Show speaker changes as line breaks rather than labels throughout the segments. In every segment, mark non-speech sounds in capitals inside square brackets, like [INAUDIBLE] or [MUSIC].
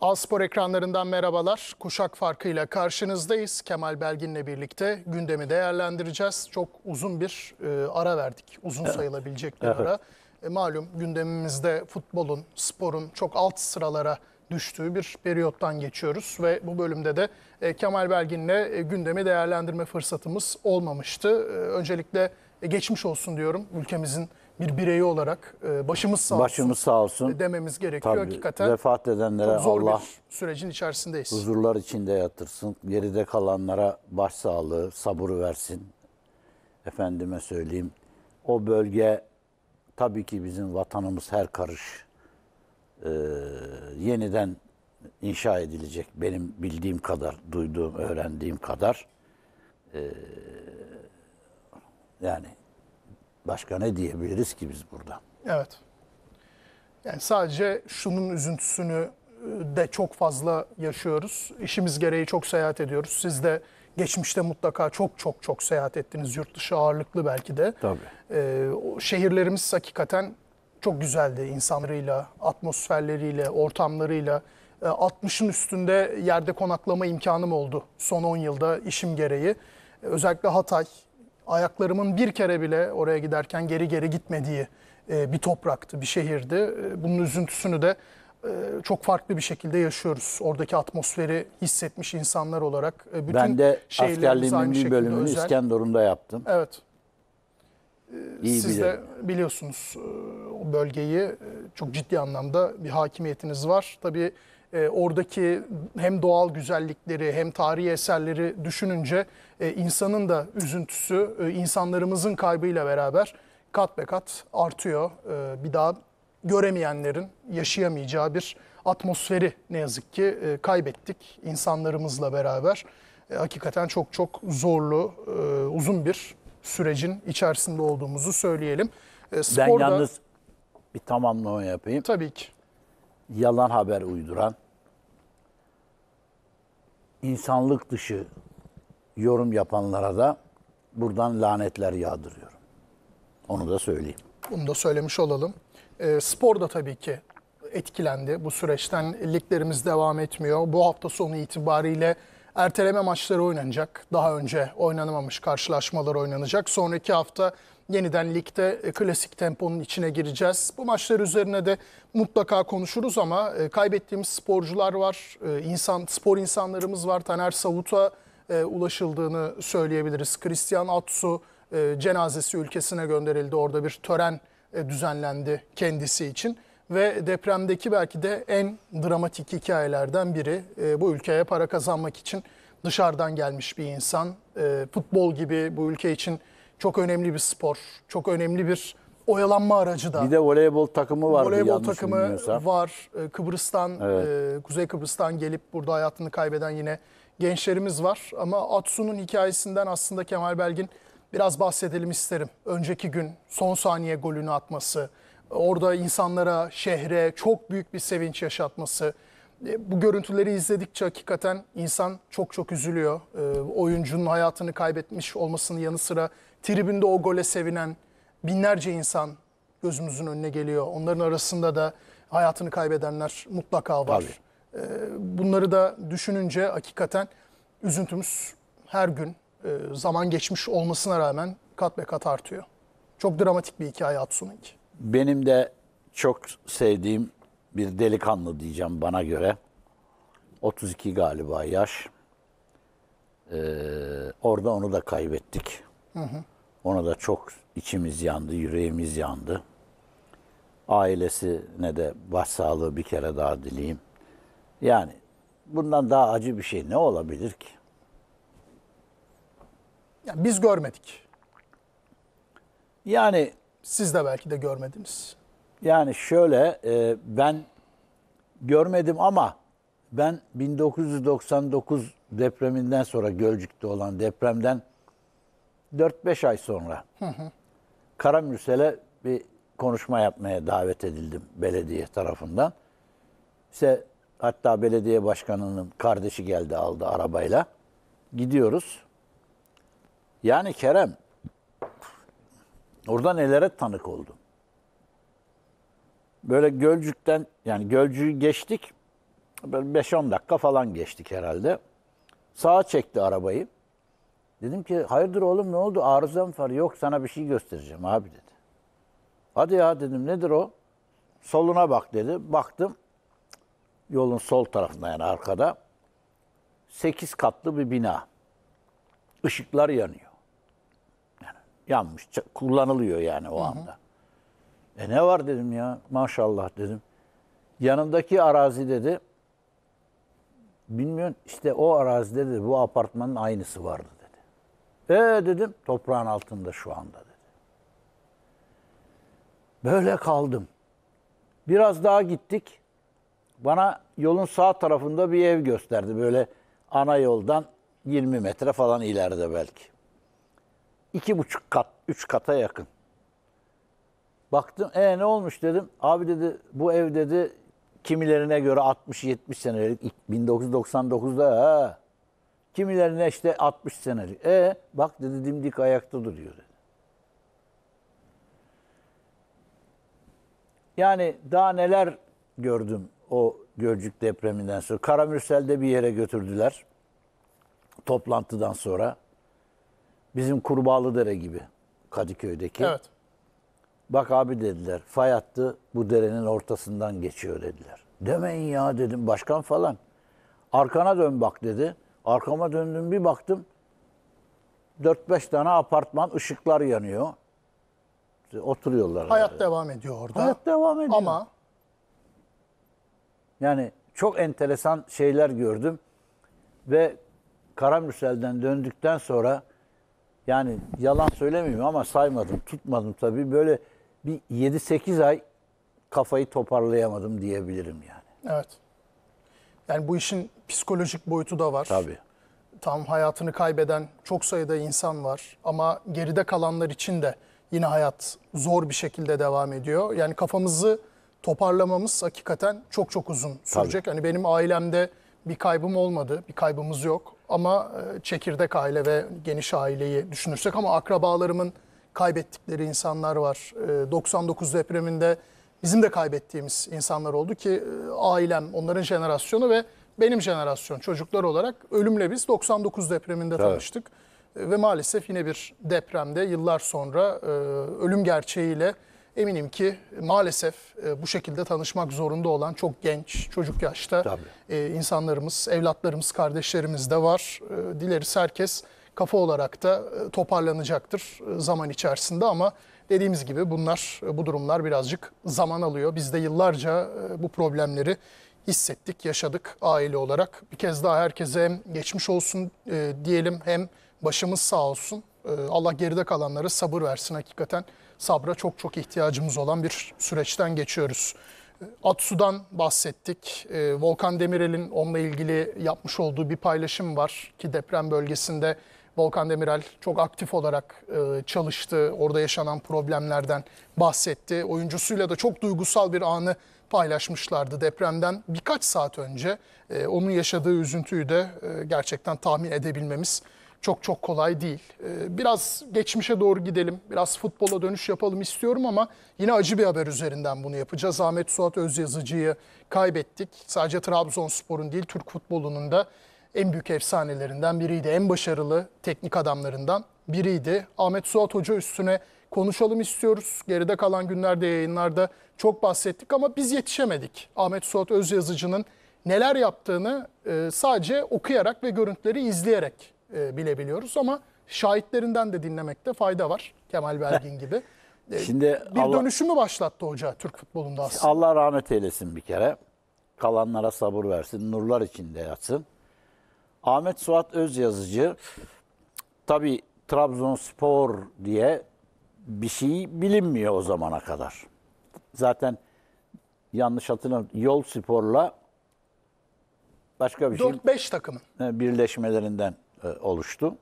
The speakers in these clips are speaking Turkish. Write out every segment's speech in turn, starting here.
Alspor ekranlarından merhabalar. Kuşak farkıyla karşınızdayız. Kemal Belgin'le birlikte gündemi değerlendireceğiz. Çok uzun bir e, ara verdik. Uzun sayılabilecek bir ara. E, malum gündemimizde futbolun, sporun çok alt sıralara düştüğü bir periyottan geçiyoruz ve bu bölümde de e, Kemal Belgin'le e, gündemi değerlendirme fırsatımız olmamıştı. E, öncelikle e, geçmiş olsun diyorum ülkemizin bir bireyi olarak e, başımız sağ olsun,
başımız sağ olsun dememiz gerekiyor Tabii, hakikaten. Vefat edenlere zor Allah
bir sürecin içerisindeyiz. Huzurlar
içinde yatırsın. Geride kalanlara başsağlığı, sabır versin. Efendime söyleyeyim. O bölge tabii ki bizim vatanımız her karış e, yeniden inşa edilecek. Benim bildiğim kadar, duyduğum, öğrendiğim kadar. E, yani Başka ne diyebiliriz ki biz burada?
Evet. Yani sadece şunun üzüntüsünü e, de çok fazla yaşıyoruz. İşimiz gereği çok seyahat ediyoruz. Siz de geçmişte mutlaka çok çok çok seyahat ettiniz. Yurt dışı ağırlıklı belki de. Tabii. Ee, şehirlerimiz hakikaten çok güzeldi. insanlarıyla, atmosferleriyle, ortamlarıyla. 60'ın e, üstünde yerde konaklama imkanım oldu son 10 yılda işim gereği. E, özellikle Hatay, ayaklarımın bir kere bile oraya giderken geri geri gitmediği e, bir topraktı, bir şehirdi. E, bunun üzüntüsünü de e, çok farklı bir şekilde yaşıyoruz. Oradaki atmosferi hissetmiş insanlar olarak. Bütün ben de askerliğimin bir bölümünü özel. İskenderun'da yaptım. Evet. İyi Siz bilirim. de biliyorsunuz o bölgeyi çok ciddi anlamda bir hakimiyetiniz var. Tabii oradaki hem doğal güzellikleri hem tarihi eserleri düşününce e, insanın da üzüntüsü e, insanlarımızın kaybıyla beraber kat be kat artıyor. E, bir daha göremeyenlerin yaşayamayacağı bir atmosferi ne yazık ki e, kaybettik insanlarımızla beraber. E, hakikaten çok çok zorlu, uzun bir sürecin içerisinde olduğumuzu söyleyelim. sporda, ben yalnız bir tamamlama yapayım. Tabii ki. Yalan haber
uyduran, insanlık dışı yorum yapanlara da buradan lanetler yağdırıyorum. Onu da söyleyeyim.
Bunu da söylemiş olalım. E, spor da tabii ki etkilendi bu süreçten. Liglerimiz devam etmiyor. Bu hafta sonu itibariyle erteleme maçları oynanacak. Daha önce oynanamamış karşılaşmalar oynanacak. Sonraki hafta yeniden ligde e, klasik temponun içine gireceğiz. Bu maçlar üzerine de mutlaka konuşuruz ama e, kaybettiğimiz sporcular var. E, insan, spor insanlarımız var. Taner Savut'a e, ulaşıldığını söyleyebiliriz. Christian Atsu e, cenazesi ülkesine gönderildi. Orada bir tören e, düzenlendi kendisi için ve depremdeki belki de en dramatik hikayelerden biri. E, bu ülkeye para kazanmak için dışarıdan gelmiş bir insan. E, futbol gibi bu ülke için çok önemli bir spor, çok önemli bir oyalanma aracı da. Bir de
voleybol takımı var. Voleybol takımı
var. Kıbrıs'tan, evet. e, Kuzey Kıbrıs'tan gelip burada hayatını kaybeden yine gençlerimiz var. Ama Atsu'nun hikayesinden aslında Kemal Belgin biraz bahsedelim isterim. Önceki gün son saniye golünü atması, orada insanlara, şehre çok büyük bir sevinç yaşatması. E, bu görüntüleri izledikçe hakikaten insan çok çok üzülüyor. E, oyuncunun hayatını kaybetmiş olmasının yanı sıra tribünde o gole sevinen binlerce insan gözümüzün önüne geliyor. Onların arasında da hayatını kaybedenler mutlaka var. Tabii. Ee, bunları da düşününce hakikaten üzüntümüz her gün e, zaman geçmiş olmasına rağmen kat be kat artıyor. Çok dramatik bir hikaye Atsu'nunki.
Benim de çok sevdiğim bir delikanlı diyeceğim bana göre. 32 galiba yaş. Ee, orada onu da kaybettik. Hı hı. Ona da çok içimiz yandı, yüreğimiz yandı. Ailesine de başsağlığı bir kere daha dileyim. Yani bundan daha acı bir şey ne olabilir ki?
Yani biz görmedik. Yani siz de belki de görmediniz.
Yani şöyle e, ben görmedim ama ben 1999 depreminden sonra Gölcük'te olan depremden 4-5 ay sonra Karamürsel'e bir konuşma yapmaya davet edildim belediye tarafından. İşte Hatta belediye başkanının kardeşi geldi aldı arabayla. Gidiyoruz. Yani Kerem orada nelere tanık oldum. Böyle Gölcük'ten yani Gölcük'ü geçtik. Böyle 5-10 dakika falan geçtik herhalde. Sağa çekti arabayı. Dedim ki hayırdır oğlum ne oldu mı var yok sana bir şey göstereceğim abi dedi. Hadi ya dedim nedir o? Soluna bak dedi. Baktım Yolun sol tarafında yani arkada. Sekiz katlı bir bina. Işıklar yanıyor. Yani yanmış, kullanılıyor yani o anda. Hı hı. E ne var dedim ya maşallah dedim. Yanındaki arazi dedi. Bilmiyorum işte o arazide dedi bu apartmanın aynısı vardı dedi. E dedim toprağın altında şu anda dedi. Böyle kaldım. Biraz daha gittik. Bana yolun sağ tarafında bir ev gösterdi. Böyle ana yoldan 20 metre falan ileride belki. İki buçuk kat, üç kata yakın. Baktım, e ne olmuş dedim. Abi dedi, bu ev dedi, kimilerine göre 60-70 senelik, 1999'da ha. Kimilerine işte 60 senelik. E bak dedi, dimdik ayakta duruyor dedi. Yani daha neler gördüm o Gölcük depreminden sonra. Karamürsel'de bir yere götürdüler. Toplantıdan sonra. Bizim Kurbağalıdere gibi Kadıköy'deki. Evet. Bak abi dediler fay hattı bu derenin ortasından geçiyor dediler. Demeyin ya dedim başkan falan. Arkana dön bak dedi. Arkama döndüm bir baktım. 4-5 tane apartman ışıklar yanıyor. oturuyorlar. Hayat
herhalde. devam ediyor orada. Hayat devam ediyor. Ama
yani çok enteresan şeyler gördüm. Ve Karamürsel'den döndükten sonra yani yalan söylemiyorum ama saymadım, tutmadım tabii. Böyle bir 7-8 ay kafayı toparlayamadım diyebilirim
yani. Evet. Yani bu işin psikolojik boyutu da var. Tabii. Tam hayatını kaybeden çok sayıda insan var ama geride kalanlar için de yine hayat zor bir şekilde devam ediyor. Yani kafamızı toparlamamız hakikaten çok çok uzun sürecek. Tabii. Hani benim ailemde bir kaybım olmadı, bir kaybımız yok. Ama e, çekirdek aile ve geniş aileyi düşünürsek ama akrabalarımın kaybettikleri insanlar var. 99 e, depreminde bizim de kaybettiğimiz insanlar oldu ki e, ailem, onların jenerasyonu ve benim jenerasyon çocuklar olarak ölümle biz 99 depreminde evet. tanıştık. Ve maalesef yine bir depremde yıllar sonra ölüm gerçeğiyle eminim ki maalesef e, bu şekilde tanışmak zorunda olan çok genç, çocuk yaşta Tabii. E, insanlarımız, evlatlarımız, kardeşlerimiz de var. E, dileriz herkes kafa olarak da toparlanacaktır zaman içerisinde ama dediğimiz gibi bunlar bu durumlar birazcık zaman alıyor. Biz de yıllarca bu problemleri hissettik, yaşadık aile olarak. Bir kez daha herkese hem geçmiş olsun diyelim hem başımız sağ olsun. Allah geride kalanlara sabır versin hakikaten sabra çok çok ihtiyacımız olan bir süreçten geçiyoruz. Atsu'dan bahsettik. Ee, Volkan Demirel'in onunla ilgili yapmış olduğu bir paylaşım var ki deprem bölgesinde Volkan Demirel çok aktif olarak e, çalıştı. Orada yaşanan problemlerden bahsetti. Oyuncusuyla da çok duygusal bir anı paylaşmışlardı depremden birkaç saat önce. Ee, onun yaşadığı üzüntüyü de e, gerçekten tahmin edebilmemiz çok çok kolay değil. Ee, biraz geçmişe doğru gidelim, biraz futbola dönüş yapalım istiyorum ama yine acı bir haber üzerinden bunu yapacağız. Ahmet Suat Özyazıcı'yı kaybettik. Sadece Trabzonspor'un değil, Türk futbolunun da en büyük efsanelerinden biriydi. En başarılı teknik adamlarından biriydi. Ahmet Suat Hoca üstüne konuşalım istiyoruz. Geride kalan günlerde yayınlarda çok bahsettik ama biz yetişemedik. Ahmet Suat Özyazıcı'nın neler yaptığını e, sadece okuyarak ve görüntüleri izleyerek e, bilebiliyoruz ama şahitlerinden de dinlemekte fayda var Kemal Belgin [LAUGHS] gibi.
E, Şimdi bir Allah,
dönüşümü başlattı hoca Türk futbolunda aslında.
Allah rahmet eylesin bir kere. Kalanlara sabır versin, nurlar içinde yatsın. Ahmet Suat Özyazıcı tabii Trabzonspor diye bir şey bilinmiyor o zamana kadar. Zaten yanlış hatırlamıyorum yol sporla başka bir 4-5 şey. 4-5 takımın. Birleşmelerinden e, oluştu.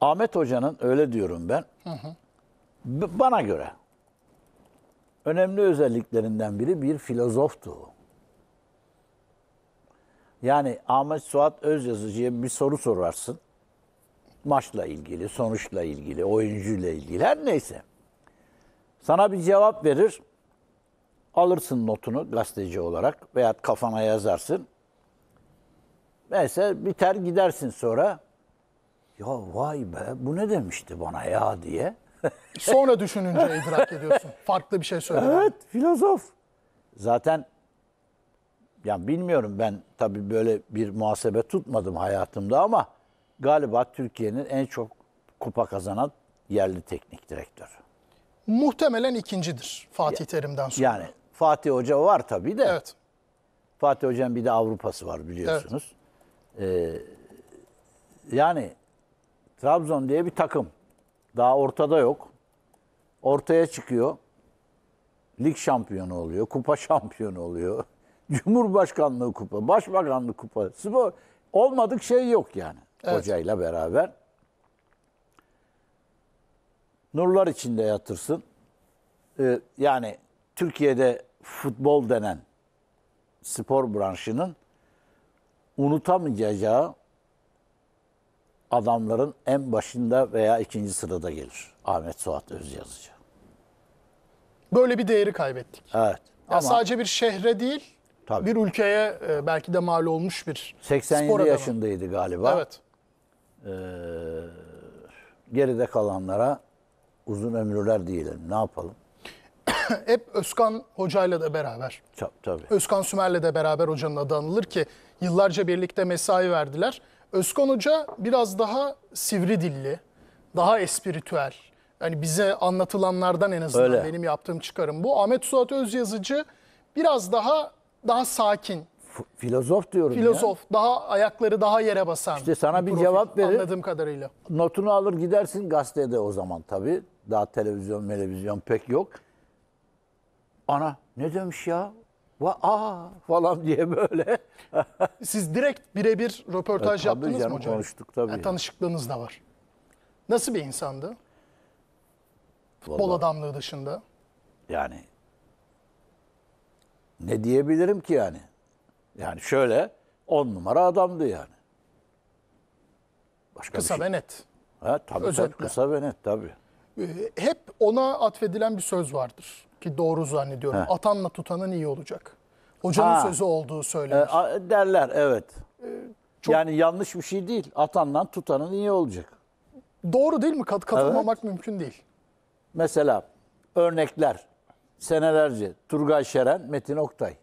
Ahmet Hoca'nın öyle diyorum ben. Hı hı. Bana göre önemli özelliklerinden biri bir filozoftu. Yani Ahmet Suat Özyazıcı'ya bir soru sorarsın. Maçla ilgili, sonuçla ilgili, oyuncuyla ilgili her neyse. Sana bir cevap verir. Alırsın notunu gazeteci olarak veya kafana yazarsın. Neyse biter gidersin sonra. Ya vay be bu ne demişti bana ya diye. [LAUGHS]
sonra düşününce idrak ediyorsun. Farklı bir şey söylüyor. Evet
filozof. Zaten ya bilmiyorum ben tabii böyle bir muhasebe tutmadım hayatımda ama galiba Türkiye'nin en çok kupa kazanan yerli teknik direktör
Muhtemelen ikincidir Fatih ya, Terim'den sonra. Yani
Fatih Hoca var tabii de. Evet. Fatih Hoca'nın bir de Avrupa'sı var biliyorsunuz. Evet. Ee, yani Trabzon diye bir takım daha ortada yok. Ortaya çıkıyor. Lig şampiyonu oluyor, kupa [LAUGHS] şampiyonu oluyor. Cumhurbaşkanlığı kupa, başbakanlık kupa. Spor olmadık şey yok yani evet. hocayla beraber. Nurlar içinde yatırsın. Ee, yani Türkiye'de futbol denen spor branşının unutamayacağı adamların en başında veya ikinci sırada gelir. Ahmet Suat Özyazıcı.
Böyle bir değeri kaybettik. Evet. Ya ama sadece bir şehre değil, tabii. bir ülkeye e, belki de mal olmuş bir 87 spor adamı. yaşındaydı
galiba. Evet. Ee, geride kalanlara uzun ömürler diyelim. Ne yapalım?
[COUGHS] Hep Özkan Hoca'yla da beraber. Tabii. Özkan Sümer'le de beraber hocanın adı anılır ki Yıllarca birlikte mesai verdiler. Özkan Hoca biraz daha sivri dilli, daha espiritüel. Yani bize anlatılanlardan en azından Öyle. benim yaptığım çıkarım bu. Ahmet Suat Özyazıcı biraz daha daha sakin.
F- filozof diyorum Filozof,
ya. daha ayakları daha yere basan. İşte sana bir, bir cevap verir. Anladığım kadarıyla.
Notunu alır gidersin gazetede o zaman tabii. Daha televizyon, televizyon pek yok. Ana ne demiş ya? Va
aa falan diye böyle. [LAUGHS] Siz direkt birebir röportaj e, yaptınız canım, mı hocam? konuştuk tabii. Yani tanışıklığınız da var. Nasıl bir insandı? Bol adamlığı dışında.
Yani ne diyebilirim ki yani? Yani şöyle on numara adamdı yani. Başka kısa şey. ve net. Ha, tabii, tabii kısa ve net tabii.
Ee, hep ona atfedilen bir söz vardır ki doğru zannediyorum. He. Atanla tutanın iyi olacak.
Hocanın Ha. sözü
olduğu söylenir.
E, derler evet. Ee, çok- Yani yanlış bir şey değil. Atandan tutanın iyi olacak. doğru değil mi? Kat katılmamak mümkün değil. Mesela örnekler senelerce Turgay Şeren, Metin Oktay.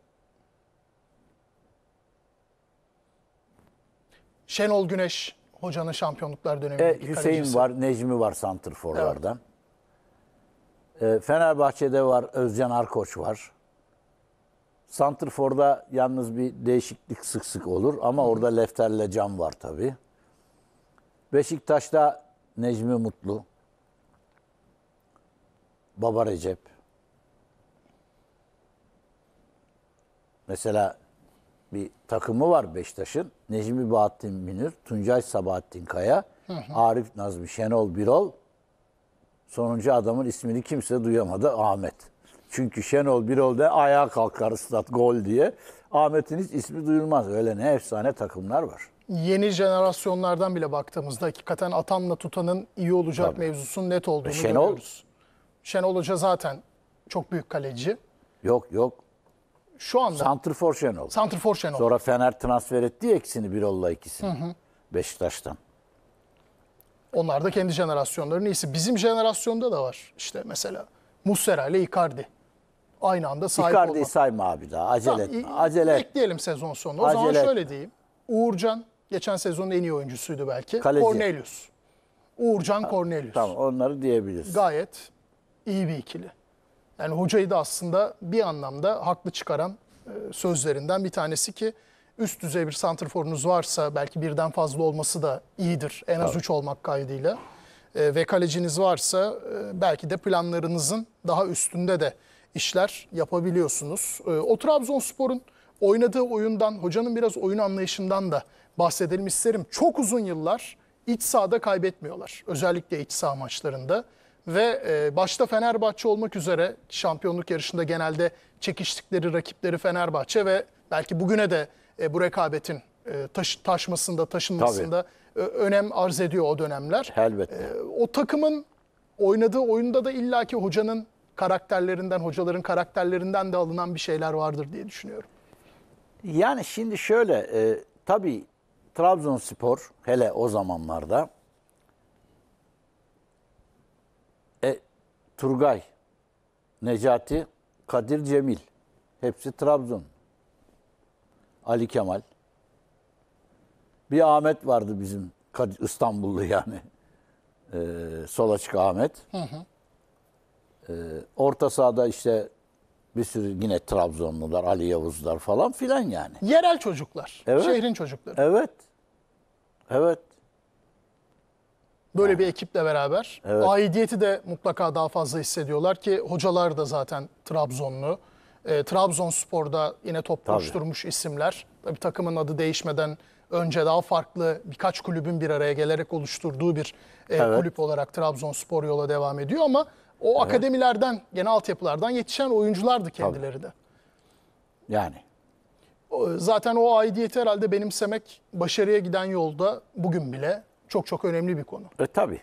Şenol Güneş hocanın şampiyonluklar E, Hüseyin kalecisi. var,
Necmi var santrforlardan. Ee, Fenerbahçe'de var Özcan Arkoç var. Santrfor'da yalnız bir değişiklik sık sık olur ama orada Lefter'le Can var tabii. Beşiktaş'ta Necmi Mutlu, Baba Recep. Mesela bir takımı var Beşiktaş'ın. Necmi Bahattin Münir, Tuncay Sabahattin Kaya, Arif Nazmi Şenol Birol, Sonuncu adamın ismini kimse duyamadı Ahmet. Çünkü Şenol Birol'da ayağa kalkar stat gol diye. Ahmet'in hiç ismi duyulmaz. Öyle ne efsane takımlar var.
Yeni jenerasyonlardan bile baktığımızda hakikaten atanla tutanın iyi olacak Tabii. mevzusunun net olduğunu e, Şenol, görüyoruz. Şenol Hoca zaten çok büyük kaleci. Yok yok. Şu anda.
Santrfor Şenol. Santrfor Şenol. Sonra Fener transfer etti ya ikisini bir olla ikisini. Hı hı. Beşiktaş'tan.
Onlar da kendi jenerasyonlarının iyisi. Bizim jenerasyonda da var. İşte mesela Muslera ile Icardi. Aynı anda sahip Icardi'yi
olmak. sayma abi daha. Acele tamam, etme. Acele.
Bekleyelim sezon sonunu. O Acele zaman şöyle etme. diyeyim. Uğurcan geçen sezonun en iyi oyuncusuydu belki. Kaleci. Cornelius. Uğurcan ha, Cornelius. Tamam onları diyebiliriz. Gayet iyi bir ikili. Yani hocayı da aslında bir anlamda haklı çıkaran e, sözlerinden bir tanesi ki üst düzey bir santrforunuz varsa belki birden fazla olması da iyidir. En az 3 evet. olmak kaydıyla. E, ve kaleciniz varsa e, belki de planlarınızın daha üstünde de işler yapabiliyorsunuz. E, o Trabzonspor'un oynadığı oyundan, hocanın biraz oyun anlayışından da bahsedelim isterim. Çok uzun yıllar iç sahada kaybetmiyorlar. Özellikle iç saha maçlarında. Ve e, başta Fenerbahçe olmak üzere şampiyonluk yarışında genelde çekiştikleri rakipleri Fenerbahçe ve belki bugüne de e, bu rekabetin e, taş, taşmasında, taşınmasında Tabii. E, önem arz ediyor o dönemler.
Elbette. E,
o takımın oynadığı oyunda da illaki hocanın karakterlerinden, hocaların karakterlerinden de alınan bir şeyler vardır diye düşünüyorum.
Yani şimdi şöyle, e, tabii Trabzonspor hele o zamanlarda e, Turgay, Necati, Kadir Cemil hepsi Trabzon. Ali Kemal. Bir Ahmet vardı bizim İstanbullu yani. [LAUGHS] Ee, sol açık Ahmet. Hı hı. Ee, orta sahada işte bir sürü yine Trabzonlular, Ali Yavuzlar falan filan yani.
Yerel çocuklar. Evet. Şehrin çocukları.
Evet. Evet.
Böyle yani. bir ekiple beraber. Evet. Aidiyeti de mutlaka daha fazla hissediyorlar ki hocalar da zaten Trabzonlu. E, Trabzonspor'da yine top Tabii. koşturmuş isimler. Tabii takımın adı değişmeden önce daha farklı birkaç kulübün bir araya gelerek oluşturduğu bir e, evet. kulüp olarak Trabzonspor yola devam ediyor ama o evet. akademilerden, genel altyapılardan yetişen oyunculardı kendileri Tabii. de. Yani zaten o aidiyeti herhalde benimsemek başarıya giden yolda bugün bile çok çok önemli bir konu. E tabi.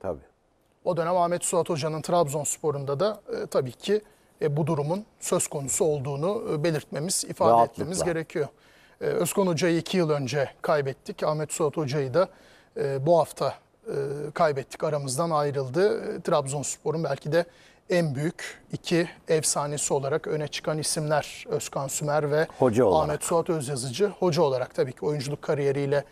Tabi. O dönem Ahmet Suat Hoca'nın Trabzonspor'unda da e, tabii ki e, bu durumun söz konusu olduğunu e, belirtmemiz, ifade Rahatlıkla. etmemiz gerekiyor. E, Özkan Hoca'yı iki yıl önce kaybettik. Ahmet Suat Hoca'yı da e, bu hafta kaybettik. Aramızdan ayrıldı. Trabzonspor'un belki de en büyük iki efsanesi olarak öne çıkan isimler Özkan Sümer ve hoca Ahmet Suat Özyazıcı. Hoca olarak tabii ki oyunculuk kariyeriyle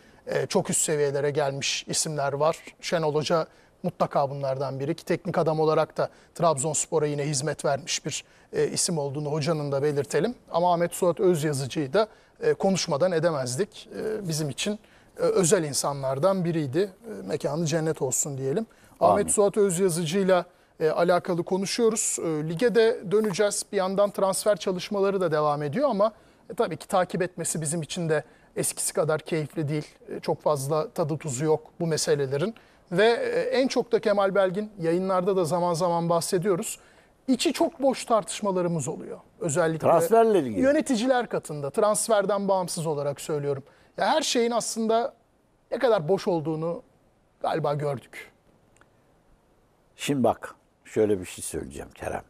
çok üst seviyelere gelmiş isimler var. Şenol Hoca mutlaka bunlardan biri ki teknik adam olarak da Trabzonspor'a yine hizmet vermiş bir e, isim olduğunu hocanın da belirtelim. Ama Ahmet Suat Özyazıcı'yı da e, konuşmadan edemezdik. E, bizim için e, özel insanlardan biriydi. E, mekanı cennet olsun diyelim. Amin. Ahmet Suat Özyazıcı'yla e, alakalı konuşuyoruz. E, lige de döneceğiz. Bir yandan transfer çalışmaları da devam ediyor ama e, tabii ki takip etmesi bizim için de eskisi kadar keyifli değil. E, çok fazla tadı tuzu yok bu meselelerin. Ve e, en çok da Kemal Belgin yayınlarda da zaman zaman bahsediyoruz. İçi çok boş tartışmalarımız oluyor. Özellikle transferle ilgili. Yöneticiler katında transferden bağımsız olarak söylüyorum. Ya her şeyin aslında ne kadar boş olduğunu galiba gördük.
Şimdi bak şöyle bir şey söyleyeceğim Kerem.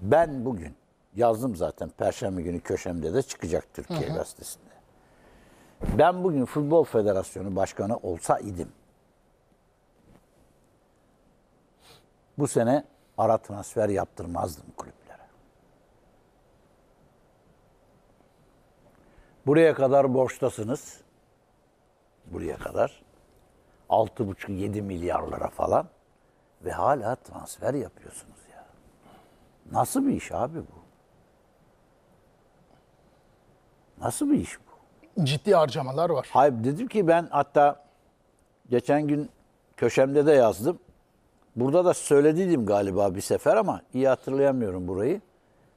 Ben bugün yazdım zaten Perşembe günü köşemde de çıkacak Türkiye hı hı. Gazetesi'nde. Ben bugün Futbol Federasyonu Başkanı olsa idim. bu sene ara transfer yaptırmazdım kulüplere. Buraya kadar borçtasınız. Buraya kadar. 6,5-7 milyarlara falan. Ve hala transfer yapıyorsunuz ya. Nasıl bir iş abi bu? Nasıl bir iş bu? Ciddi harcamalar var. Hayır dedim ki ben hatta geçen gün köşemde de yazdım. Burada da söylediydim galiba bir sefer ama iyi hatırlayamıyorum burayı.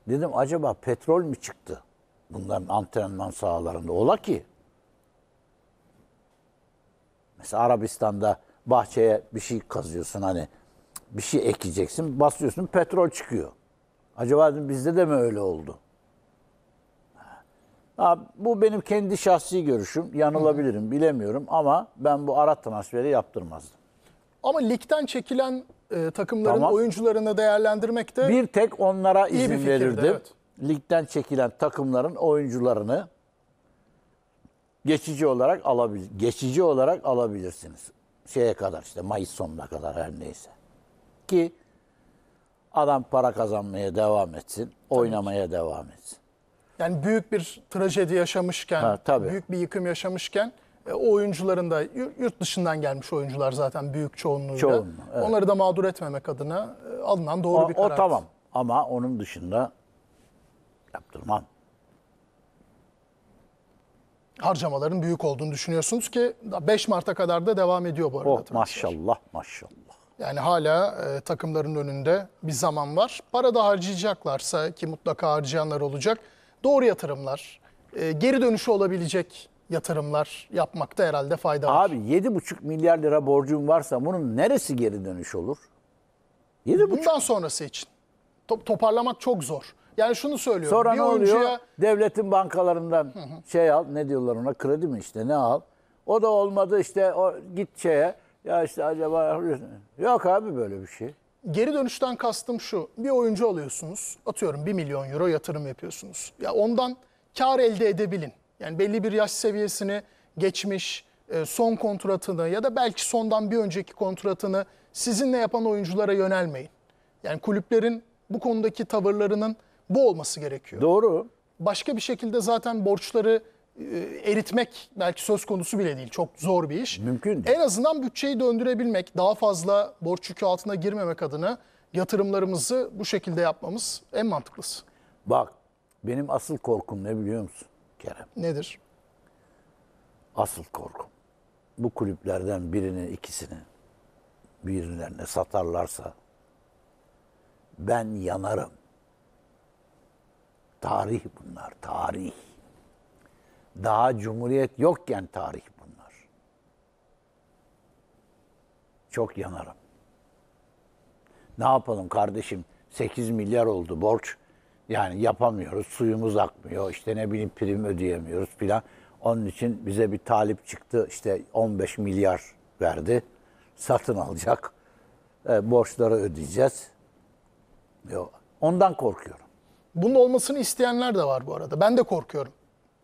Dedim acaba petrol mü çıktı bunların antrenman sahalarında? Ola ki. Mesela Arabistan'da bahçeye bir şey kazıyorsun hani bir şey ekeceksin basıyorsun petrol çıkıyor. Acaba dedim, bizde de mi öyle oldu? Ha, bu benim kendi şahsi görüşüm. Yanılabilirim, bilemiyorum ama ben bu ara transferi yaptırmazdım.
Ama ligden çekilen e, takımların Tamam. oyuncularını değerlendirmekte Bir tek onlara izin fikirdi, verirdim. evet.
Ligden çekilen takımların oyuncularını geçici olarak alabilir geçici olarak alabilirsiniz. Şeye kadar işte Mayıs sonuna kadar her neyse. Ki adam para kazanmaya devam etsin, oynamaya devam
etsin. yani büyük bir trajedi yaşamışken, Ha, tabii. büyük bir yıkım yaşamışken e, o oyuncuların da yurt dışından gelmiş oyuncular zaten büyük çoğunluğuyla. Çoğunluğu, evet. Onları da mağdur etmemek adına e, alınan doğru o, bir karar. O tamam
ama onun dışında
yaptırmam. Harcamaların büyük olduğunu düşünüyorsunuz ki 5 Mart'a kadar da devam ediyor bu arada. Oh, maşallah maşallah. Yani hala e, takımların önünde bir zaman var. Para da harcayacaklarsa ki mutlaka harcayanlar olacak. Doğru yatırımlar, e, geri dönüşü olabilecek yatırımlar yapmakta herhalde fayda var. Abi 7,5 milyar lira borcum varsa bunun neresi geri dönüş olur? 7,5 Bundan sonrası için. Top- toparlamak çok zor. Yani şunu söylüyorum. Sonra bir ne oluyor? oyuncuya
Devletin bankalarından şey al, ne diyorlar ona kredi mi işte ne al. O da olmadı işte o git şeye. Ya işte acaba yok abi böyle bir şey.
geri dönüşten kastım şu. Bir oyuncu alıyorsunuz. Atıyorum 1 milyon euro yatırım yapıyorsunuz. Ya ondan kar elde edebilin. Yani belli bir yaş seviyesini geçmiş, e, son kontratını ya da belki sondan bir önceki kontratını sizinle yapan oyunculara yönelmeyin. Yani kulüplerin bu konudaki tavırlarının bu olması gerekiyor. Doğru. Başka bir şekilde zaten borçları e, eritmek belki söz konusu bile değil. Çok zor bir iş. Mümkün değil. En azından bütçeyi döndürebilmek, daha fazla borç yükü altına girmemek adına yatırımlarımızı bu şekilde yapmamız en mantıklısı. Bak benim asıl korkum ne biliyor musun? Kerem. Nedir? Asıl korkum.
Bu kulüplerden birini, ikisini birilerine satarlarsa ben yanarım. Tarih bunlar, tarih. Daha cumhuriyet yokken tarih bunlar. Çok yanarım. Ne yapalım kardeşim? 8 milyar oldu borç. Yani yapamıyoruz, suyumuz akmıyor, işte ne bileyim prim ödeyemiyoruz filan. Onun için bize bir talip çıktı, işte 15 milyar verdi, satın alacak, e, borçları ödeyeceğiz. Yok. Ondan korkuyorum. Bunun olmasını isteyenler
de var bu arada.
Ben de korkuyorum.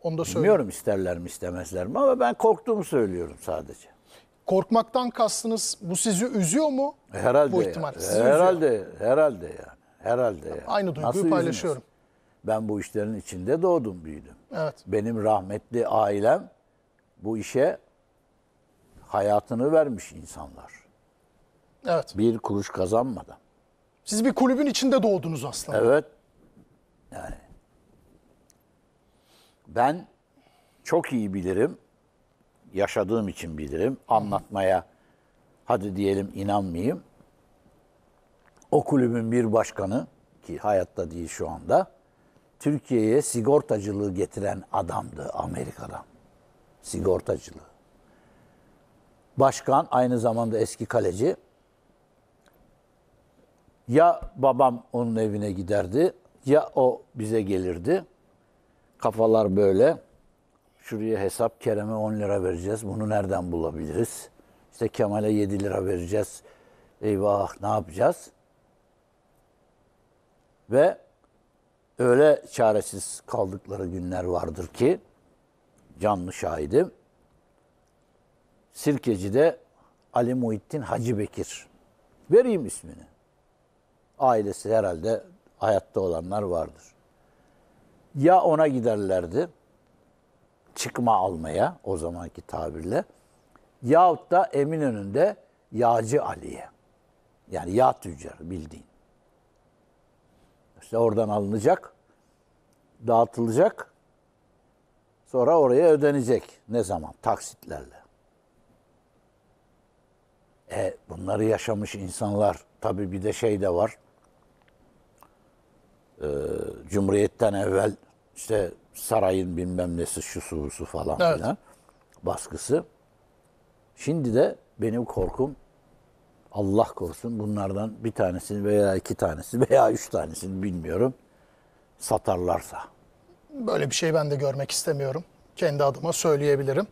Onu da söyleyeyim. Bilmiyorum isterler mi istemezler mi ama ben korktuğumu söylüyorum sadece.
Korkmaktan kastınız bu sizi üzüyor mu?
E, herhalde. Bu ihtimal. Ya. E, herhalde, herhalde ya. Herhalde. Yani. Aynı duyguyu Nasıl paylaşıyorum. Üzülmesin? Ben bu işlerin içinde doğdum, büyüdüm. Evet. Benim rahmetli ailem bu işe hayatını vermiş insanlar. Evet. Bir kuruş kazanmadan. Siz bir kulübün içinde doğdunuz aslında. Evet. Yani ben çok iyi bilirim. Yaşadığım için bilirim. Anlatmaya hadi diyelim inanmayayım o kulübün bir başkanı ki hayatta değil şu anda Türkiye'ye sigortacılığı getiren adamdı Amerika'dan. Sigortacılığı. Başkan aynı zamanda eski kaleci. Ya babam onun evine giderdi ya o bize gelirdi. Kafalar böyle. Şuraya hesap Kerem'e 10 lira vereceğiz. Bunu nereden bulabiliriz? İşte Kemal'e 7 lira vereceğiz. Eyvah ne yapacağız? Ve öyle çaresiz kaldıkları günler vardır ki canlı şahidim. de Ali Muhittin Hacı Bekir. Vereyim ismini. Ailesi herhalde hayatta olanlar vardır. Ya ona giderlerdi çıkma almaya o zamanki tabirle yahut da Eminönü'nde yağcı Ali'ye. Yani yağ tüccarı bildiğin. İşte oradan alınacak, dağıtılacak, sonra oraya ödenecek. Ne zaman? Taksitlerle. E bunları yaşamış insanlar tabii bir de şey de var. E, Cumhuriyet'ten evvel işte sarayın bilmem nesi şu su falan evet. filan baskısı. Şimdi de benim korkum Allah korusun bunlardan bir tanesini veya iki tanesini veya üç tanesini bilmiyorum satarlarsa.
Böyle bir şey ben de görmek istemiyorum. Kendi adıma söyleyebilirim.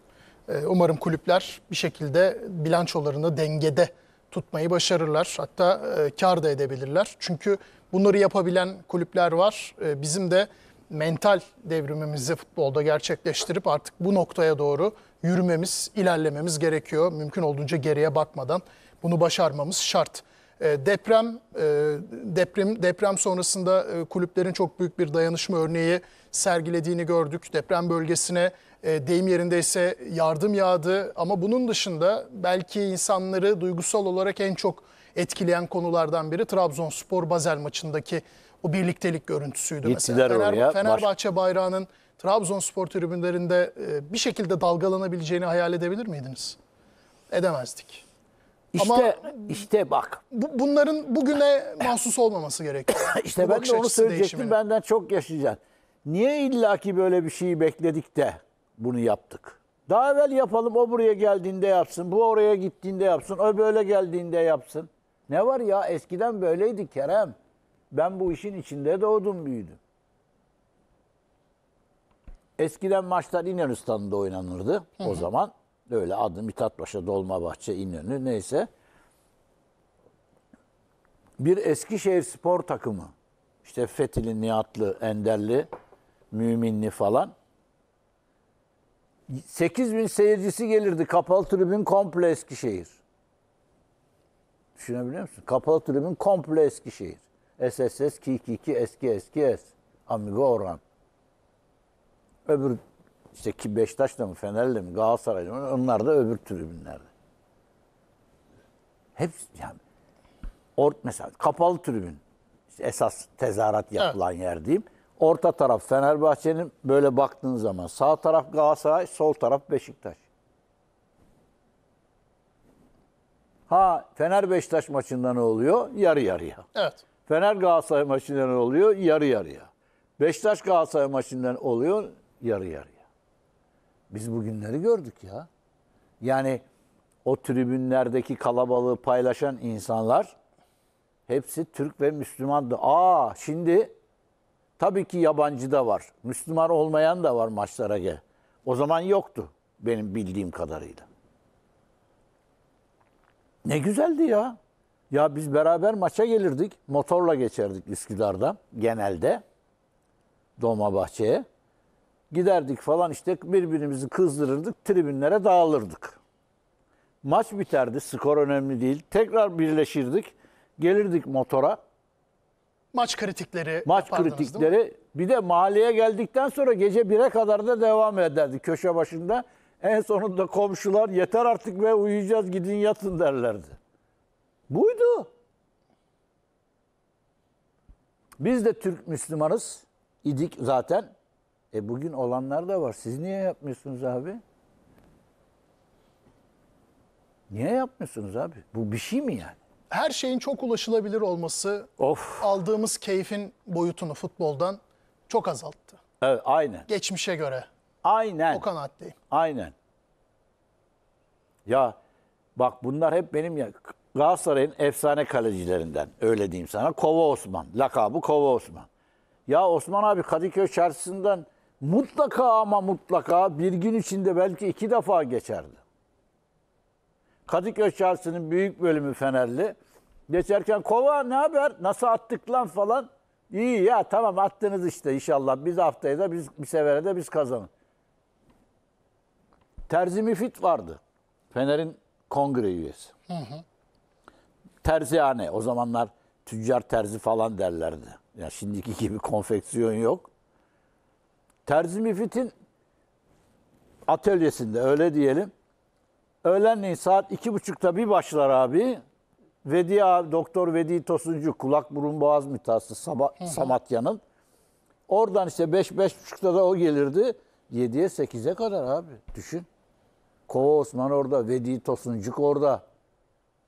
Ee, umarım kulüpler bir şekilde bilançolarını dengede tutmayı başarırlar. Hatta e, kar da edebilirler. Çünkü bunları yapabilen kulüpler var. Ee, bizim de mental devrimimizi futbolda gerçekleştirip artık bu noktaya doğru yürümemiz, ilerlememiz gerekiyor. Mümkün olduğunca geriye bakmadan. Bunu başarmamız şart. E, deprem e, deprem deprem sonrasında e, kulüplerin çok büyük bir dayanışma örneği sergilediğini gördük. Deprem bölgesine deyim yerindeyse yardım yağdı ama bunun dışında belki insanları duygusal olarak en çok etkileyen konulardan biri Trabzonspor Basel maçındaki o birliktelik görüntüsüydü Gittiler mesela. Fener, Fenerbahçe bayrağının Trabzonspor tribünlerinde bir şekilde dalgalanabileceğini hayal edebilir miydiniz? Edemezdik. İşte Ama işte bak. Bu, bunların bugüne mahsus olmaması gerekiyor. [LAUGHS] İşte bu ben de onu söyleyecektim. Benden çok yaşayacaksın.
Niye illaki böyle bir şeyi bekledik de bunu yaptık? Daha evvel yapalım. O buraya geldiğinde yapsın. Bu oraya gittiğinde yapsın. O böyle geldiğinde yapsın. Ne var ya eskiden böyleydi Kerem. Ben bu işin içinde doğdum büyüdüm. Eskiden maçlar İnönü oynanırdı Hı-hı. o zaman. Böyle adı Mithatpaşa, Dolmabahçe, İnönü neyse. Bir Eskişehir spor takımı. İşte Fethili, Nihatlı, Enderli, Müminli falan. 8 bin seyircisi gelirdi. Kapalı tribün komple Eskişehir. Düşünebiliyor musun? Kapalı tribün komple Eskişehir. SSS 222 eski eski es. Amigo Orhan. Öbür işte ki Beştaş'ta mı, Fener'le mi, Galatasaray'la mı onlar da öbür tribünlerde. Hep yani ort mesela kapalı tribün işte esas tezahürat yapılan evet. yer diyeyim. Orta taraf Fenerbahçe'nin böyle baktığın zaman sağ taraf Galatasaray, sol taraf Beşiktaş. Ha Fener Beşiktaş maçında ne oluyor? Yarı yarıya. Evet. Fener Galatasaray maçında ne oluyor? Yarı yarıya. Beşiktaş Galatasaray maçından oluyor? Yarı yarıya. Biz bugünleri gördük ya. Yani o tribünlerdeki kalabalığı paylaşan insanlar hepsi Türk ve Müslümandı. Aa şimdi tabii ki yabancı da var. Müslüman olmayan da var maçlara gel. O zaman yoktu benim bildiğim kadarıyla. Ne güzeldi ya. Ya biz beraber maça gelirdik. Motorla geçerdik Üsküdar'dan genelde. Dolmabahçe'ye. Giderdik falan işte birbirimizi kızdırırdık, tribünlere dağılırdık. Maç biterdi, skor önemli değil. Tekrar birleşirdik, gelirdik motora.
Maç kritikleri Maç
kritikleri. Bir de mahalleye geldikten sonra gece 1'e kadar da devam ederdi köşe başında. En sonunda komşular yeter artık ve uyuyacağız gidin yatın derlerdi. Buydu. Biz de Türk Müslümanız idik zaten. E bugün olanlar da var. Siz niye yapmıyorsunuz abi?
Niye yapmıyorsunuz abi? Bu bir şey mi yani? Her şeyin çok ulaşılabilir olması of. aldığımız keyfin boyutunu futboldan çok azalttı.
Evet, aynen.
Geçmişe göre. Aynen. O kanaatteyim. Aynen.
Ya bak bunlar hep benim ya Galatasaray'ın efsane kalecilerinden öyle diyeyim sana. Kova Osman. Lakabı Kova Osman. Ya Osman abi Kadıköy çarşısından mutlaka ama mutlaka bir gün içinde belki iki defa geçerdi. Kadıköy Çarşısı'nın büyük bölümü Fenerli. Geçerken kova ne haber nasıl attık lan falan. İyi ya tamam attınız işte inşallah. Biz haftaya da biz bir sefere de biz kazanın. Terzi Müfit vardı. Fener'in kongre üyesi. Hı hı. Terzihane. O zamanlar tüccar terzi falan derlerdi. Ya yani şimdiki gibi konfeksiyon yok. Terzi Müfit'in atölyesinde öyle diyelim. Öğlenleyin saat iki buçukta bir başlar abi. Vedi abi, Doktor Vedi Tosuncu kulak burun boğaz mitası Saba, Samatya'nın. Oradan işte beş, beş buçukta da o gelirdi. Yediye sekize kadar abi. Düşün. Kova Osman orada, Vedi Tosuncuk orada.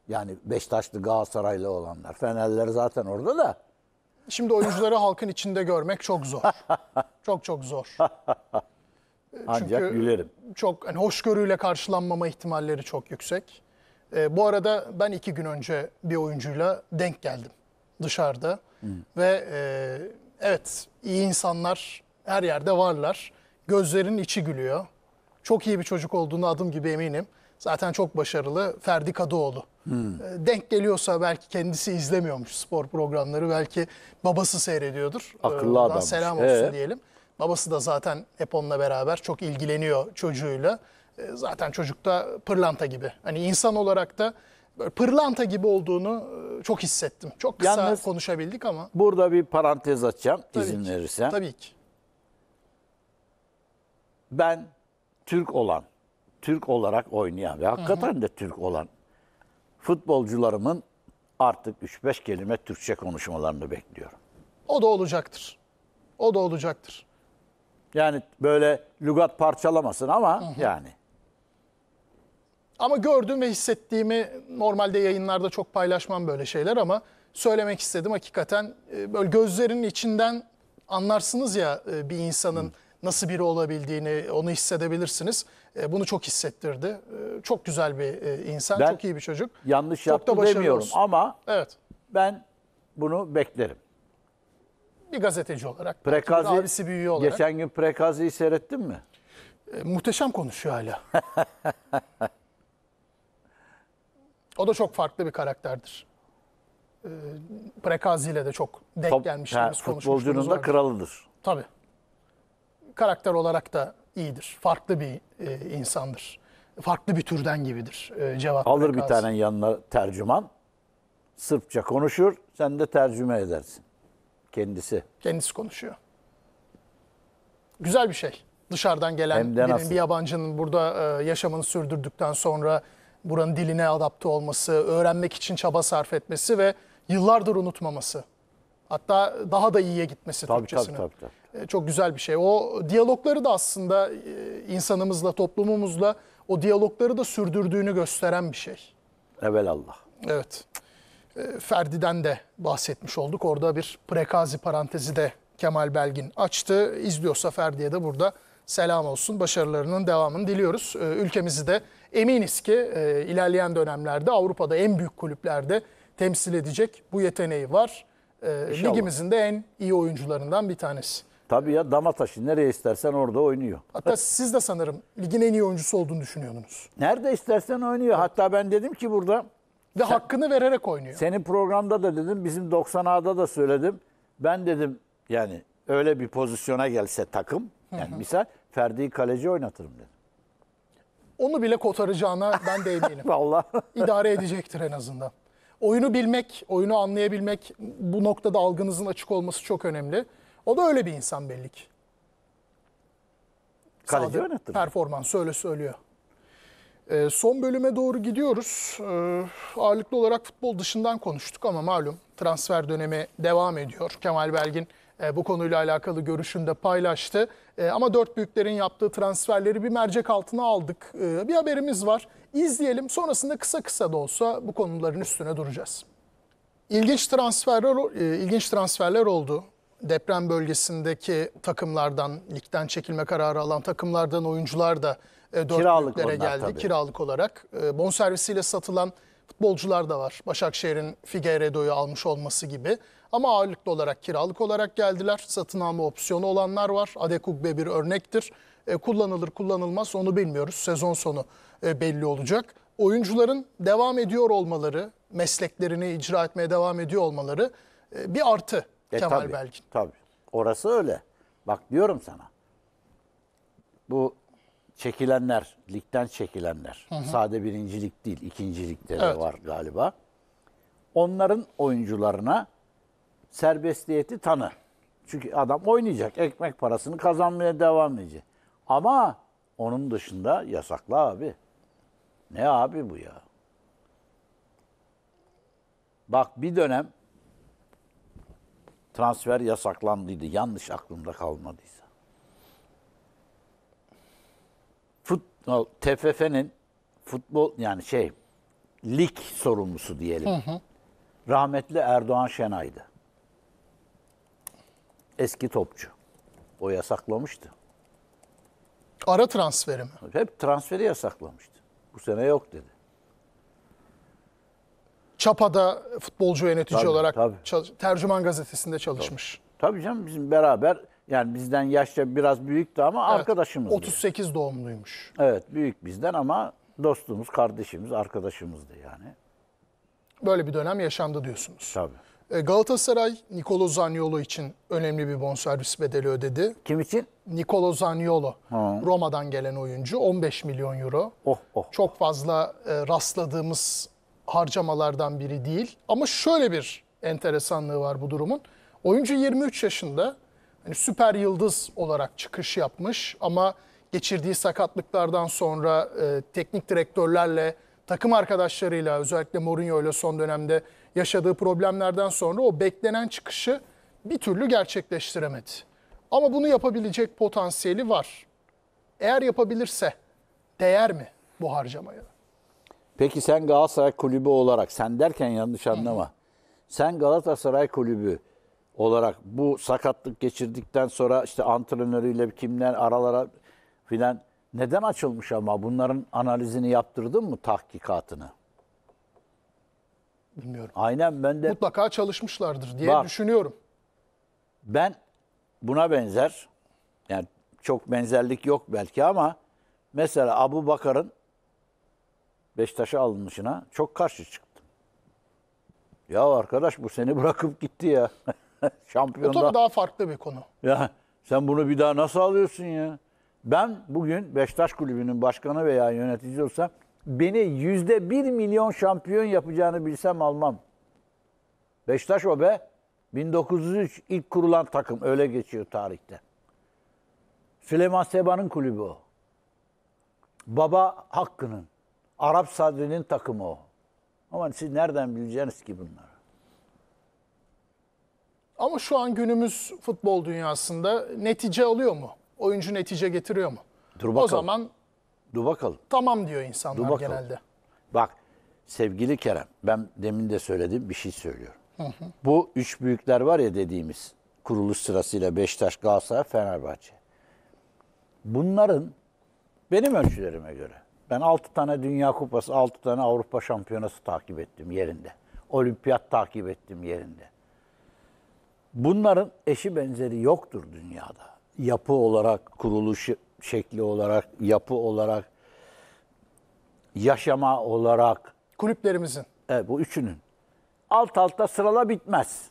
Yani Beşiktaşlı Galatasaraylı olanlar.
Fenerler zaten orada da. Şimdi oyuncuları halkın içinde görmek çok zor. [LAUGHS] çok çok zor.
Ancak Çünkü gülerim.
Çok hani hoşgörüyle karşılanmama ihtimalleri çok yüksek. E, bu arada ben iki gün önce bir oyuncuyla denk geldim dışarıda. Hmm. Ve e, evet iyi insanlar her yerde varlar. Gözlerinin içi gülüyor. Çok iyi bir çocuk olduğunu adım gibi eminim. Zaten çok başarılı Ferdi Kadıoğlu. Hmm. Denk geliyorsa belki kendisi izlemiyormuş spor programları. Belki babası seyrediyordur. Ee, Akıllı adam. Selam ee? olsun ee? diyelim. Babası da zaten hep onunla beraber çok ilgileniyor çocuğuyla. Zaten çocuk da pırlanta gibi. Hani insan olarak da pırlanta gibi olduğunu e, çok hissettim. Çok kısa Yalnız, konuşabildik ama.
Burada bir parantez açacağım tabii izin ki, verirsen. Tabii ki. Ben Türk olan, Türk olarak oynayan ve hakikaten Hı -hı. de Türk olan futbolcularımın artık 3-5 kelime Türkçe konuşmalarını bekliyorum.
O da olacaktır. O da olacaktır.
Yani böyle lügat parçalamasın ama hı hı. yani.
Ama gördüğüm ve hissettiğimi normalde yayınlarda çok paylaşmam böyle şeyler ama söylemek istedim hakikaten. Ee, böyle gözlerinin içinden anlarsınız ya e, bir insanın... Hı nasıl biri olabildiğini onu hissedebilirsiniz. E, bunu çok hissettirdi. E, çok güzel bir e, insan, Ben çok iyi
bir çocuk. Yanlış çok yaptı başarılı demiyorum
ama Evet. ben
bunu beklerim.
Bir gazeteci olarak. Prekazi, bir abisi büyüğü olarak. Geçen gün Prekazi'yi seyrettin mi? E, muhteşem konuşuyor hala. [LAUGHS] o da çok farklı bir karakterdir. E, Prekazi ile de çok denk Top- gelmiştiniz, ha, futbolcunun da
kralıdır.
Tabii karakter olarak da iyidir. Farklı bir e, insandır. Farklı bir türden gibidir e, Cevat Alır bir tane
yanına tercüman. Sırpça konuşur. Sen de tercüme edersin. Kendisi. Kendisi konuşuyor.
Güzel bir şey. Dışarıdan gelen birinin, nasıl? bir yabancının burada e, yaşamını sürdürdükten sonra buranın diline adapte olması, öğrenmek için çaba sarf etmesi ve yıllardır unutmaması. Hatta daha da iyiye gitmesi tabii, Türkçesinin. Tabii, tabii, tabii. E, çok güzel bir şey. O diyalogları da aslında e, insanımızla, toplumumuzla o diyalogları da sürdürdüğünü gösteren bir şey. Evelallah. Evet. E, Ferdi'den de bahsetmiş olduk. Orada bir prekazi parantezi de Kemal Belgin açtı. İzliyorsa Ferdi'ye de burada selam olsun. Başarılarının devamını diliyoruz. Ülkemizi de eminiz ki ilerleyen dönemlerde Avrupa'da en büyük kulüplerde temsil edecek bu yeteneği var. İnşallah. Ligimizin de en iyi oyuncularından bir tanesi.
Tabii ya dama taşı nereye istersen orada oynuyor. Hatta
siz de sanırım ligin en iyi oyuncusu olduğunu düşünüyordunuz. Nerede istersen oynuyor. Hatta ben dedim ki burada Ve hakkını vererek oynuyor. senin programda da dedim
bizim 90'a'da da söyledim. Ben dedim yani öyle bir pozisyona gelse takım yani misal Ferdi'yi kaleci oynatırım dedim.
Onu bile kotaracağına ben de [LAUGHS] eminim. Valla idare edecektir en azından. Oyunu bilmek, oyunu anlayabilmek bu noktada algınızın açık olması çok önemli. O da öyle bir insan belli ki. Kaleci oynattı. Performans öyle söylüyor. E, son bölüme doğru gidiyoruz. E, ağırlıklı olarak futbol dışından konuştuk ama malum transfer dönemi devam ediyor. Kemal Belgin e, bu konuyla alakalı görüşünü de paylaştı. E, ama dört büyüklerin yaptığı transferleri bir mercek altına aldık. E, bir haberimiz var. İzleyelim sonrasında kısa kısa da olsa bu konuların üstüne duracağız. İlginç transferler, e, ilginç transferler oldu deprem bölgesindeki takımlardan, ligden çekilme kararı alan takımlardan oyuncular da e, dört Kiralık büyüklere geldi. tabii. Kiralık olarak. E, bonservisiyle satılan futbolcular da var. Başakşehir'in Figueiredo'yu almış olması gibi. Ama ağırlıklı olarak kiralık olarak geldiler. Satın alma opsiyonu olanlar var. Adekugbe bir örnektir. E, kullanılır kullanılmaz onu bilmiyoruz. Sezon sonu e, belli olacak. Oyuncuların devam ediyor olmaları, mesleklerini icra etmeye devam ediyor olmaları e, bir artı e, Kemal tabii, Belkin.
Tabii. Orası öyle. Bak diyorum sana. Bu çekilenler, ligden çekilenler. Hı hı. Sade birincilik değil, ikincilikte evet. de var galiba. Onların oyuncularına serbestiyeti tanı. Çünkü adam oynayacak, ekmek parasını kazanmaya devam edecek. Ama onun dışında yasaklı abi. Ne abi bu ya? Bak bir dönem transfer yasaklandıydı. Yanlış aklımda kalmadıysa. Futbol, TFF'nin futbol yani şey lig sorumlusu diyelim. Hı hı. Rahmetli Erdoğan Şenay'dı. Eski topçu. O yasaklamıştı. Ara transferi mi? Hep transferi yasaklamıştı. Bu sene yok dedi.
Çapa'da futbolcu yönetici tabii, olarak tabii. Tercüman Gazetesi'nde çalışmış. Tabii. tabii canım bizim beraber yani bizden yaşça
biraz büyüktü ama evet, arkadaşımız. 38 diyor. doğumluymuş. Evet büyük bizden ama dostumuz, kardeşimiz, arkadaşımızdı yani.
Böyle bir dönem yaşandı diyorsunuz. Tabii. E, Galatasaray Nicolo Zaniolo için önemli bir bonservis bedeli ödedi. Kim için? Nicolo Zaniolo. Ha. Roma'dan gelen oyuncu 15 milyon euro. Oh, oh. Çok fazla e, rastladığımız harcamalardan biri değil. Ama şöyle bir enteresanlığı var bu durumun. Oyuncu 23 yaşında hani süper yıldız olarak çıkış yapmış ama geçirdiği sakatlıklardan sonra e, teknik direktörlerle, takım arkadaşlarıyla özellikle Mourinho ile son dönemde yaşadığı problemlerden sonra o beklenen çıkışı bir türlü gerçekleştiremedi. Ama bunu yapabilecek potansiyeli var. Eğer yapabilirse değer mi bu harcamaya?
Peki sen Galatasaray kulübü olarak, sen derken yanlış anlama. Sen Galatasaray kulübü olarak bu sakatlık geçirdikten sonra işte antrenörüyle kimler aralara filan neden açılmış ama bunların analizini yaptırdın mı tahkikatını? Bilmiyorum. Aynen ben de Mutlaka çalışmışlardır diye Bak. düşünüyorum. ben buna benzer yani çok benzerlik yok belki ama mesela Abu Bakar'ın Beşiktaş'a alınışına çok karşı çıktım. Ya arkadaş bu seni bırakıp gitti ya. Şampiyonda. [LAUGHS] O
daha farklı bir konu.
Ya sen bunu bir daha nasıl alıyorsun ya? Ben bugün Beştaş Kulübü'nün başkanı veya yöneticisi olsam beni yüzde bir milyon şampiyon yapacağını bilsem almam. Beştaş o be. 1903 ilk kurulan takım öyle geçiyor tarihte. Süleyman Seba'nın kulübü o. Baba Hakkı'nın. Arap Sadri'nin takımı o. Ama siz nereden bileceksiniz ki bunları?
Ama şu an günümüz futbol dünyasında netice alıyor mu? Oyuncu netice getiriyor mu? Dur bakalım. O zaman Dur bakalım. tamam diyor Dur insanlar bakalım. genelde.
Bak sevgili Kerem ben demin de söyledim bir şey söylüyorum. Bu üç büyükler var ya dediğimiz kuruluş sırasıyla Beşiktaş, Galatasaray, Fenerbahçe. Bunların benim ölçülerime göre ben 6 tane Dünya Kupası, 6 tane Avrupa Şampiyonası takip ettim yerinde. Olimpiyat takip ettim yerinde. Bunların eşi benzeri yoktur dünyada. Yapı olarak, kuruluş şekli olarak, yapı olarak, yaşama olarak. Kulüplerimizin. Evet bu üçünün. Alt alta sırala bitmez.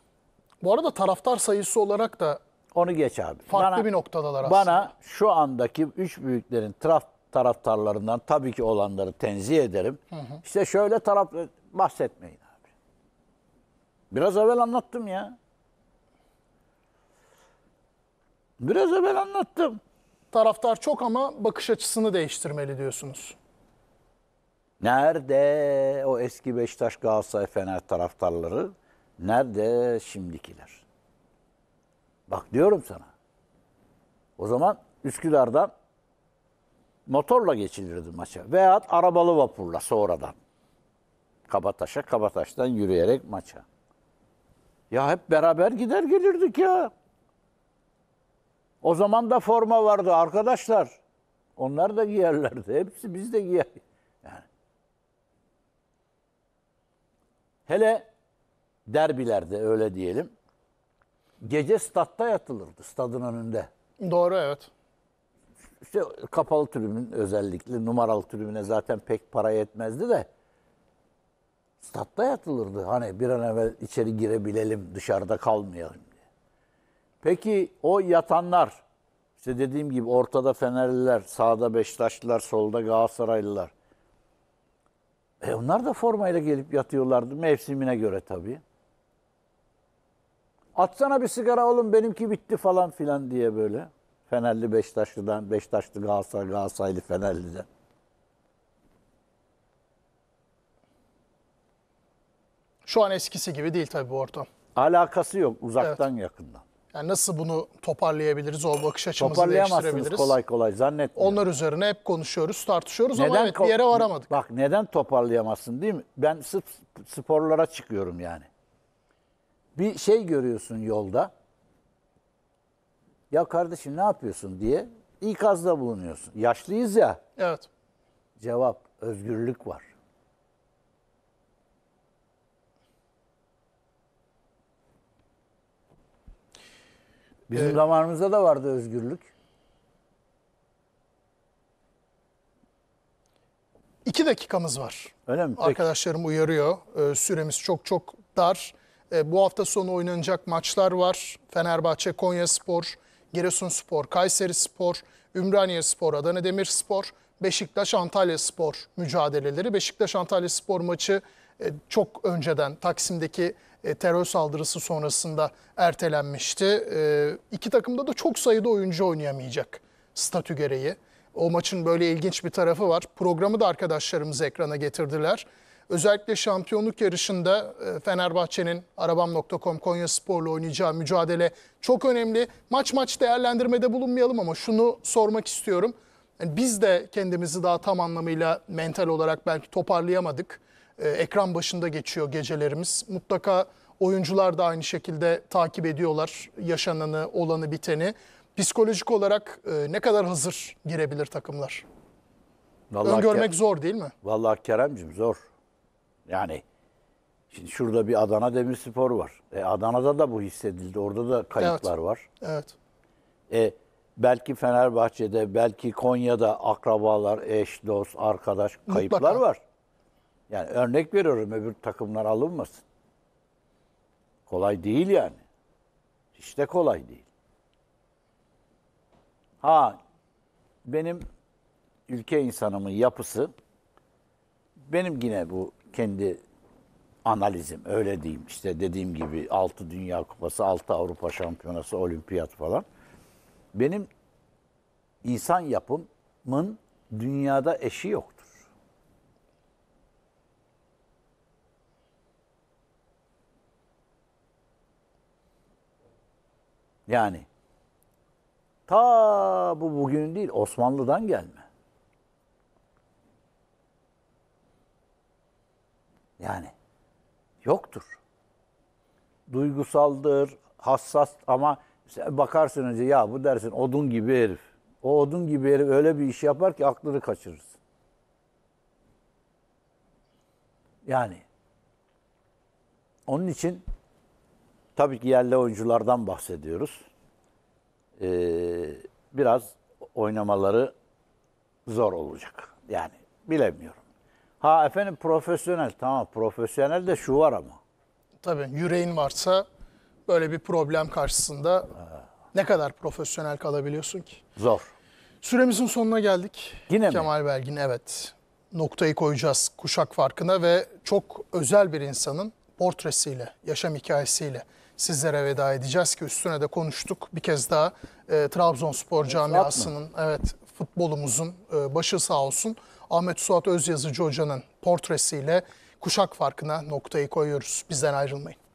Bu arada taraftar sayısı olarak da
onu geç abi. Farklı bana, bir
noktadalar aslında. Bana
şu andaki üç büyüklerin taraftar taraftarlarından tabii ki olanları tenzih ederim. Hı hı. İşte şöyle taraf bahsetmeyin abi. Biraz evvel
anlattım ya. Biraz evvel anlattım. Taraftar çok ama bakış açısını değiştirmeli diyorsunuz.
Nerede o eski Beşiktaş Galatasaray Fener taraftarları? Nerede şimdikiler? Bak diyorum sana. O zaman Üsküdar'dan motorla geçilirdi maça. Veyahut arabalı vapurla sonradan. Kabataş'a, Kabataş'tan yürüyerek maça. Ya hep beraber gider gelirdik ya. O zaman da forma vardı arkadaşlar. Onlar da giyerlerdi. Hepsi biz de giyer. Yani. Hele derbilerde öyle diyelim. Gece statta yatılırdı, stadın önünde. Doğru evet işte kapalı tribün özellikle numaralı tribüne zaten pek para yetmezdi de statta yatılırdı. Hani bir an evvel içeri girebilelim, dışarıda kalmayalım diye. Peki o yatanlar, işte dediğim gibi ortada Fenerliler, sağda Beşiktaşlılar, solda Galatasaraylılar. E onlar da formayla gelip yatıyorlardı mevsimine göre tabii. Atsana bir sigara oğlum benimki bitti falan filan diye böyle. Fenerli Beşiktaşlı'dan, Beşiktaşlı Galatasaray, Galatasaraylı Fenerli'den.
Şu an eskisi gibi değil tabii bu ortam.
Alakası yok uzaktan Evet. yakından.
Yani nasıl bunu toparlayabiliriz, o bakış açımızı Toparlayamazsınız değiştirebiliriz? kolay
kolay zannetmiyorum. Onlar üzerine hep konuşuyoruz, tartışıyoruz ama evet bir yere varamadık. Bak neden toparlayamazsın değil mi? Ben sırf sporlara çıkıyorum yani. Bir şey görüyorsun yolda ya kardeşim ne yapıyorsun diye ikazda bulunuyorsun. Yaşlıyız ya. Evet. Cevap özgürlük var. Bizim ee, zamanımızda da vardı özgürlük.
İki dakikamız var. Öyle mi? Arkadaşlarım Peki. uyarıyor. Ee, süremiz çok çok dar. Ee, bu hafta sonu oynanacak maçlar var. Fenerbahçe, Konya Spor, Giresun Spor, Kayseri Spor, Ümraniye Spor, Adana Demir Spor, Beşiktaş Antalya Spor mücadeleleri. Beşiktaş Antalya Spor maçı e, çok önceden Taksim'deki e, terör saldırısı sonrasında ertelenmişti. E, iki takımda da çok sayıda oyuncu oynayamayacak statü gereği. O maçın böyle ilginç bir tarafı var. Programı da arkadaşlarımız ekrana getirdiler. Özellikle şampiyonluk yarışında e, Fenerbahçe'nin arabam.com Konya Spor'la oynayacağı mücadele çok önemli. Maç maç değerlendirmede bulunmayalım ama şunu sormak istiyorum. Yani biz de kendimizi daha tam anlamıyla mental olarak belki toparlayamadık. Ee, ekran başında geçiyor gecelerimiz. Mutlaka oyuncular da aynı şekilde takip ediyorlar yaşananı, olanı, biteni. Psikolojik olarak e, ne kadar hazır girebilir takımlar?
Vallahi Öngörmek Kerem, zor değil mi? Vallahi Kerem'cim zor. Yani şimdi şurada bir Adana Demirspor var. E, Adana'da da bu hissedildi. Orada da kayıplar evet. var. Evet. E, belki Fenerbahçe'de, belki Konya'da akrabalar, eş, dost, arkadaş kayıplar Mutlaka. var. Yani örnek veriyorum öbür takımlar alınmasın. Kolay değil yani. İşte kolay değil. Ha benim ülke insanımın yapısı benim yine bu kendi analizim öyle diyeyim. İşte dediğim gibi 6 Dünya Kupası, 6 Avrupa Şampiyonası, Olimpiyat falan. Benim insan yapımın dünyada eşi yoktur. Yani ta bu bugün değil Osmanlı'dan gelme. Yani yoktur. Duygusaldır, hassas ama bakarsın önce ya bu dersin odun gibi herif. O odun gibi herif öyle bir iş yapar ki aklını kaçırırsın. Yani onun için tabii ki yerli oyunculardan bahsediyoruz. Ee, biraz oynamaları zor olacak. Yani bilemiyorum. Ha efendim profesyonel. Tamam profesyonel de şu var ama.
Tabii yüreğin varsa böyle bir problem karşısında ne kadar profesyonel kalabiliyorsun ki? Zor. Süremizin sonuna geldik. Yine Kemal mi? Belgin evet. Noktayı koyacağız kuşak farkına ve çok özel bir insanın portresiyle, yaşam hikayesiyle sizlere veda edeceğiz ki üstüne de konuştuk. Bir kez daha e, Trabzonspor camiasının, evet futbolumuzun e, başı sağ olsun. Ahmet Suat Özyazıcı Hoca'nın portresiyle kuşak farkına noktayı koyuyoruz. Bizden ayrılmayın.